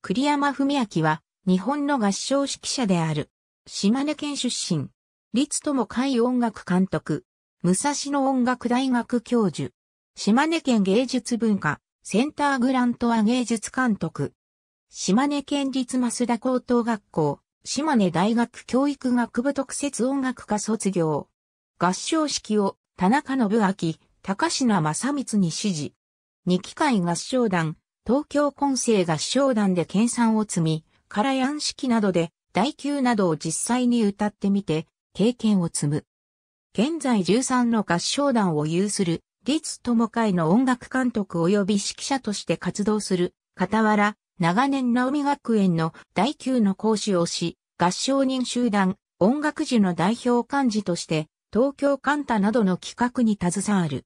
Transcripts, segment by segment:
栗山文明は、日本の合唱指揮者である。島根県出身。立友海音楽監督。武蔵野音楽大学教授。島根県芸術文化センターグラントア芸術監督。島根県立増田高等学校、島根大学教育学部特設音楽科卒業。合唱式を田中信明、高品正光に指示。二機会合唱団、東京混成合唱団で研鑽を積み、カラヤン式などで、第9などを実際に歌ってみて、経験を積む。現在13の合唱団を有する、立友会の音楽監督及び指揮者として活動する、傍ら、長年直美学園の第9の講師をし、合唱人集団、音楽樹の代表幹事として、東京カンタなどの企画に携わる。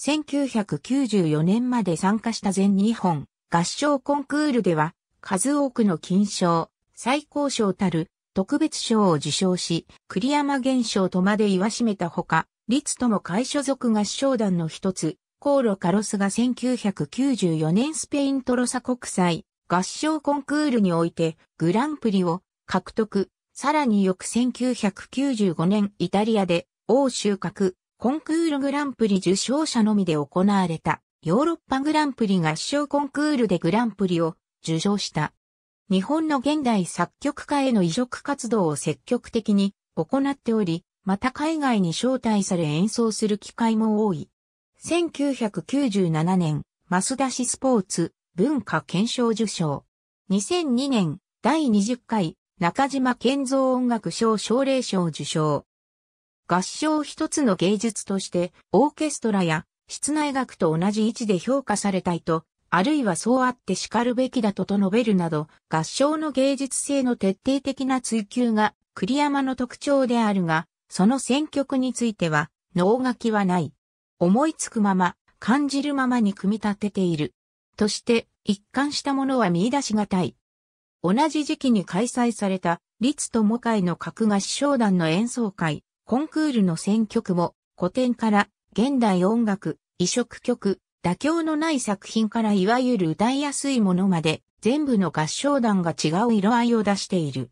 1994年まで参加した全日本合唱コンクールでは、数多くの金賞、最高賞たる特別賞を受賞し、栗山現象とまで言わしめたほか、立とも会所属合唱団の一つ、コーロ・カロスが1994年スペイントロサ国際合唱コンクールにおいてグランプリを獲得、さらに翌1995年イタリアで欧州穫。コンクールグランプリ受賞者のみで行われたヨーロッパグランプリ合唱コンクールでグランプリを受賞した。日本の現代作曲家への移植活動を積極的に行っており、また海外に招待され演奏する機会も多い。1997年、マスダ市スポーツ文化検証受賞。2002年、第20回中島健造音楽賞奨励賞受賞。合唱一つの芸術としてオーケストラや室内楽と同じ位置で評価されたいと、あるいはそうあって叱るべきだとと述べるなど、合唱の芸術性の徹底的な追求が栗山の特徴であるが、その選曲については、能書きはない。思いつくまま、感じるままに組み立てている。として、一貫したものは見出しがたい。同じ時期に開催された、立友会の格合唱団の演奏会、コンクールの選曲も古典から現代音楽、移植曲、妥協のない作品からいわゆる歌いやすいものまで全部の合唱団が違う色合いを出している。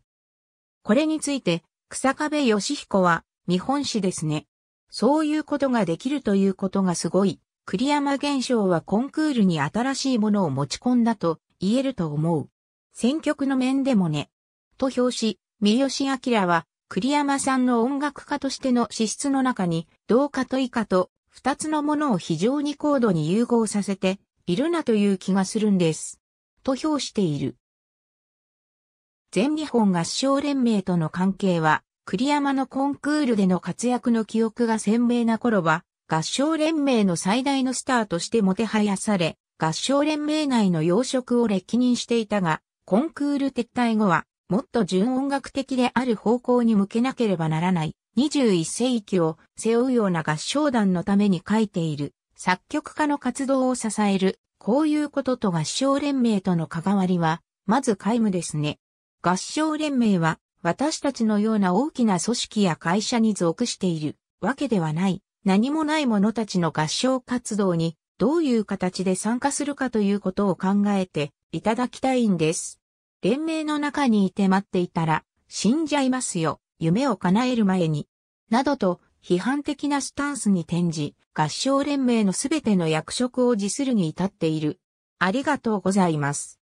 これについて、草壁義彦は見本史ですね。そういうことができるということがすごい。栗山現象はコンクールに新しいものを持ち込んだと言えると思う。選曲の面でもね。と表し、三好明は栗山さんの音楽家としての資質の中に、同化と以下と、二つのものを非常に高度に融合させて、いるなという気がするんです。と評している。全日本合唱連盟との関係は、栗山のコンクールでの活躍の記憶が鮮明な頃は、合唱連盟の最大のスターとしてもてはやされ、合唱連盟内の要職を歴任していたが、コンクール撤退後は、もっと純音楽的である方向に向けなければならない、21世紀を背負うような合唱団のために書いている、作曲家の活動を支える、こういうことと合唱連盟との関わりは、まず皆無ですね。合唱連盟は、私たちのような大きな組織や会社に属しているわけではない、何もない者たちの合唱活動に、どういう形で参加するかということを考えていただきたいんです。連盟の中にいて待っていたら、死んじゃいますよ、夢を叶える前に。などと、批判的なスタンスに転じ、合唱連盟のすべての役職を辞するに至っている。ありがとうございます。